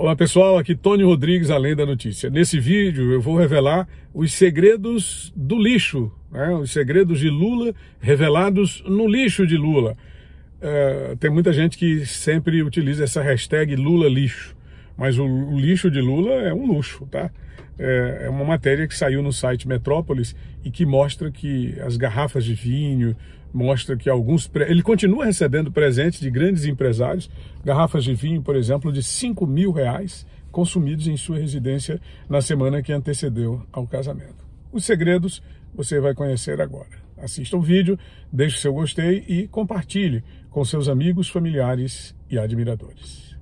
Olá pessoal, aqui Tony Rodrigues, Além da Notícia. Nesse vídeo eu vou revelar os segredos do lixo, né? os segredos de Lula revelados no lixo de Lula. É, tem muita gente que sempre utiliza essa hashtag Lula lixo. Mas o, o lixo de Lula é um luxo, tá? É, é uma matéria que saiu no site Metrópolis e que mostra que as garrafas de vinho, mostra que alguns. Pre... Ele continua recebendo presentes de grandes empresários, garrafas de vinho, por exemplo, de 5 mil reais consumidos em sua residência na semana que antecedeu ao casamento. Os segredos você vai conhecer agora. Assista o vídeo, deixe seu gostei e compartilhe com seus amigos, familiares e admiradores.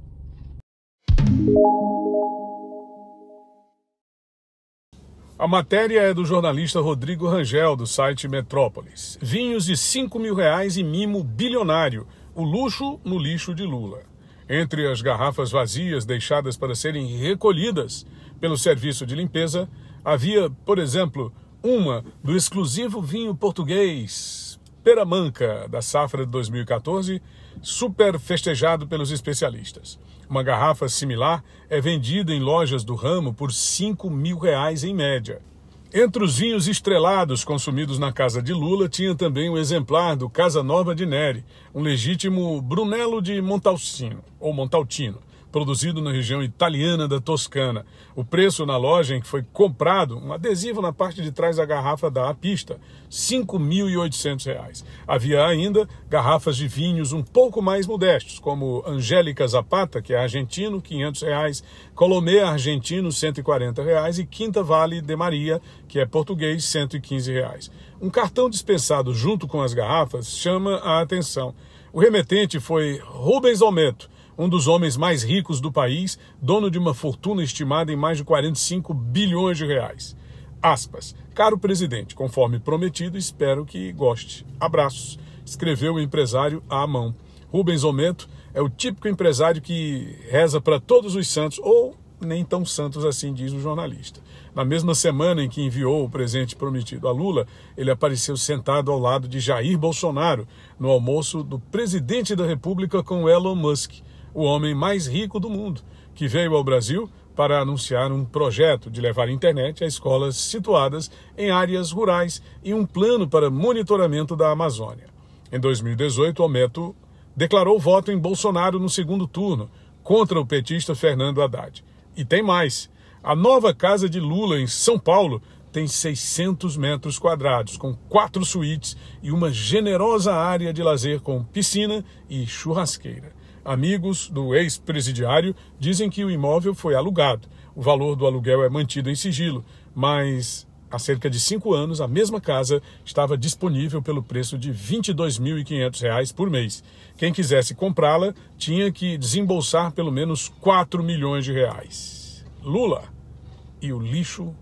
A matéria é do jornalista Rodrigo Rangel, do site Metrópolis. Vinhos de 5 mil reais e mimo bilionário. O luxo no lixo de Lula. Entre as garrafas vazias deixadas para serem recolhidas pelo serviço de limpeza, havia, por exemplo, uma do exclusivo vinho português manca da safra de 2014, super festejado pelos especialistas. Uma garrafa similar é vendida em lojas do ramo por 5 mil reais em média. Entre os vinhos estrelados consumidos na casa de Lula tinha também o exemplar do Casa Nova de Neri, um legítimo Brunello de Montalcino, ou Montaltino, produzido na região italiana da Toscana. O preço na loja em que foi comprado, um adesivo na parte de trás da garrafa da pista, R$ 5.800. Havia ainda garrafas de vinhos um pouco mais modestos, como Angélica Zapata, que é argentino, R$ 500, reais, Colomé argentino, R$ 140 reais, e Quinta Vale de Maria, que é português, R$ 115. Reais. Um cartão dispensado junto com as garrafas chama a atenção. O remetente foi Rubens Almeto, um dos homens mais ricos do país, dono de uma fortuna estimada em mais de 45 bilhões de reais. Aspas. Caro presidente, conforme prometido, espero que goste. Abraços, escreveu o empresário à mão. Rubens Omento é o típico empresário que reza para todos os santos, ou nem tão santos assim, diz o jornalista. Na mesma semana em que enviou o presente prometido a Lula, ele apareceu sentado ao lado de Jair Bolsonaro no almoço do presidente da República com Elon Musk o homem mais rico do mundo, que veio ao Brasil para anunciar um projeto de levar internet a escolas situadas em áreas rurais e um plano para monitoramento da Amazônia. Em 2018, Ometo declarou voto em Bolsonaro no segundo turno, contra o petista Fernando Haddad. E tem mais: a nova casa de Lula em São Paulo tem 600 metros quadrados, com quatro suítes e uma generosa área de lazer com piscina e churrasqueira. Amigos do ex-presidiário dizem que o imóvel foi alugado. O valor do aluguel é mantido em sigilo, mas há cerca de cinco anos a mesma casa estava disponível pelo preço de R$ 22.500 por mês. Quem quisesse comprá-la tinha que desembolsar pelo menos 4 milhões de reais. Lula e o lixo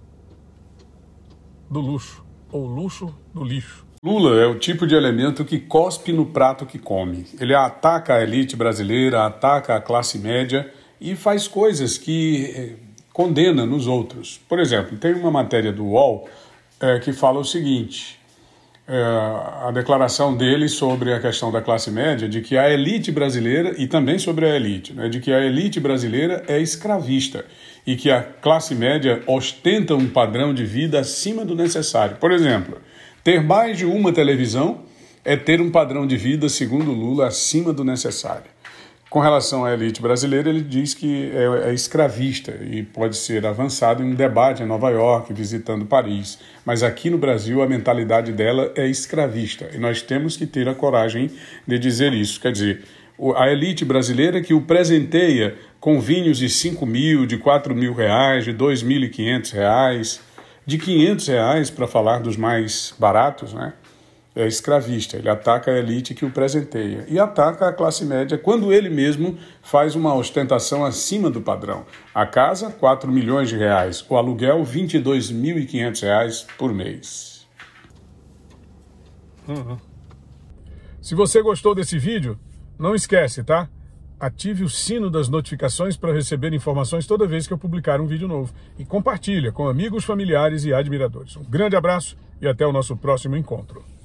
do luxo, ou luxo do lixo. Lula é o tipo de elemento que cospe no prato que come. Ele ataca a elite brasileira, ataca a classe média e faz coisas que eh, condena nos outros. Por exemplo, tem uma matéria do UOL é, que fala o seguinte: é, a declaração dele sobre a questão da classe média, de que a elite brasileira, e também sobre a elite, né, de que a elite brasileira é escravista e que a classe média ostenta um padrão de vida acima do necessário. Por exemplo. Ter mais de uma televisão é ter um padrão de vida, segundo Lula, acima do necessário. Com relação à elite brasileira, ele diz que é, é, escravista e pode ser avançado em um debate em Nova York, visitando Paris. Mas aqui no Brasil, a mentalidade dela é escravista e nós temos que ter a coragem de dizer isso. Quer dizer, a elite brasileira que o presenteia com vinhos de 5 mil, de 4 mil reais, de 2.500 reais de 500 reais para falar dos mais baratos, né? É escravista, ele ataca a elite que o presenteia e ataca a classe média quando ele mesmo faz uma ostentação acima do padrão. A casa, 4 milhões de reais, o aluguel, 22.500 reais por mês. Uhum. Se você gostou desse vídeo, não esquece, tá? ative o sino das notificações para receber informações toda vez que eu publicar um vídeo novo e compartilha com amigos, familiares e admiradores. Um grande abraço e até o nosso próximo encontro.